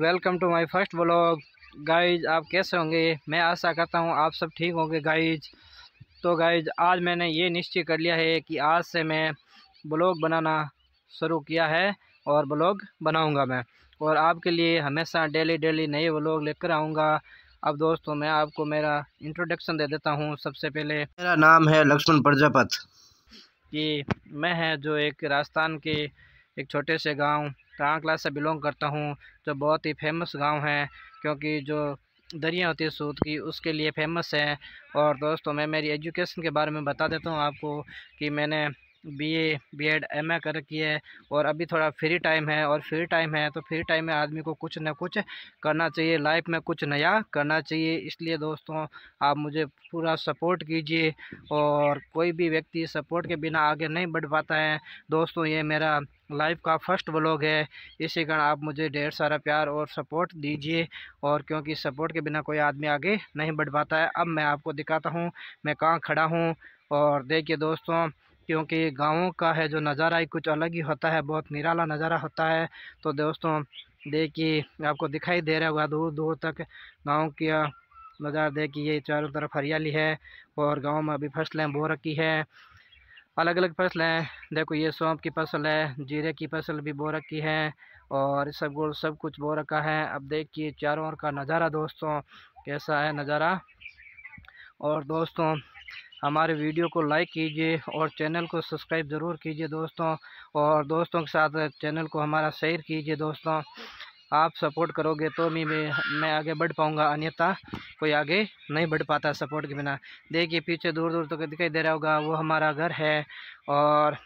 welcome to my first blog guys आप कैसे होंगे मैं आशा करता हूँ आप सब ठीक होंगे गाइज तो गाइज आज मैंने ये निश्चय कर लिया है कि आज से मैं ब्लॉग बनाना शुरू किया है और ब्लॉग बनाऊँगा मैं और आपके लिए हमेशा डेली डेली नए ब्लॉग लेकर आऊँगा अब दोस्तों मैं आपको मेरा इंट्रोडक्शन दे देता हूँ सबसे पहले मेरा नाम है लक्ष्मण प्रजापत कि मैं है जो एक राजस्थान के एक छोटे से गांव टाँग क्लास से बिलोंग करता हूँ जो बहुत ही फेमस गांव है क्योंकि जो दरिया होती है सूद की उसके लिए फेमस है और दोस्तों मैं मेरी एजुकेशन के बारे में बता देता हूँ आपको कि मैंने बीए बीएड एमए कर रखी है और अभी थोड़ा फ्री टाइम है और फ्री टाइम है तो फ्री टाइम में आदमी को कुछ ना कुछ करना चाहिए लाइफ में कुछ नया करना चाहिए इसलिए दोस्तों आप मुझे पूरा सपोर्ट कीजिए और कोई भी व्यक्ति सपोर्ट के बिना आगे नहीं बढ़ पाता है दोस्तों ये मेरा लाइफ का फर्स्ट ब्लॉग है इसी कारण आप मुझे ढेर सारा प्यार और सपोर्ट दीजिए और क्योंकि सपोर्ट के बिना कोई आदमी आगे नहीं बढ़ पाता है अब मैं आपको दिखाता हूँ मैं कहाँ खड़ा हूँ और देखिए दोस्तों क्योंकि गाँव का है जो नज़ारा ही कुछ अलग ही होता है बहुत निराला नज़ारा होता है तो दोस्तों देखिए आपको दिखाई दे रहा होगा दूर दूर तक गाँव का नज़ारा देखिए ये चारों तरफ हरियाली है और गाँव में अभी फसलें बो रखी है अलग अलग फसलें देखो ये सौंप की फसल है जीरे की फसल भी बो रखी है और सब सब कुछ बो रखा है अब देखिए चारों ओर का नज़ारा दोस्तों कैसा है नज़ारा और दोस्तों हमारे वीडियो को लाइक कीजिए और चैनल को सब्सक्राइब ज़रूर कीजिए दोस्तों और दोस्तों के साथ चैनल को हमारा शेयर कीजिए दोस्तों आप सपोर्ट करोगे तो भी मैं मैं आगे बढ़ पाऊँगा अन्यथा कोई आगे नहीं बढ़ पाता सपोर्ट के बिना देखिए पीछे दूर दूर तक तो दिखाई दे रहा होगा वो हमारा घर है और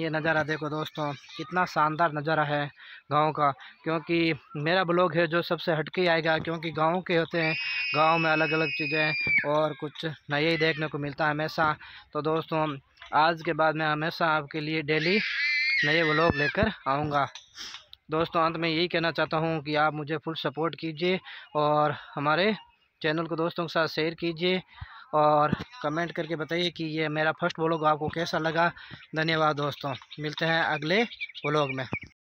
ये नज़ारा देखो दोस्तों कितना शानदार नज़ारा है गांव का क्योंकि मेरा ब्लॉग है जो सबसे हटके आएगा क्योंकि गांव के होते हैं गाँव में अलग अलग चीज़ें और कुछ नया ही देखने को मिलता है हमेशा तो दोस्तों आज के बाद मैं हमेशा आपके लिए डेली नए ब्लॉग लेकर आऊँगा दोस्तों अंत में यही कहना चाहता हूँ कि आप मुझे फुल सपोर्ट कीजिए और हमारे चैनल को दोस्तों के साथ शेयर कीजिए और कमेंट करके बताइए कि ये मेरा फर्स्ट ब्लॉग आपको कैसा लगा धन्यवाद दोस्तों मिलते हैं अगले ब्लॉग में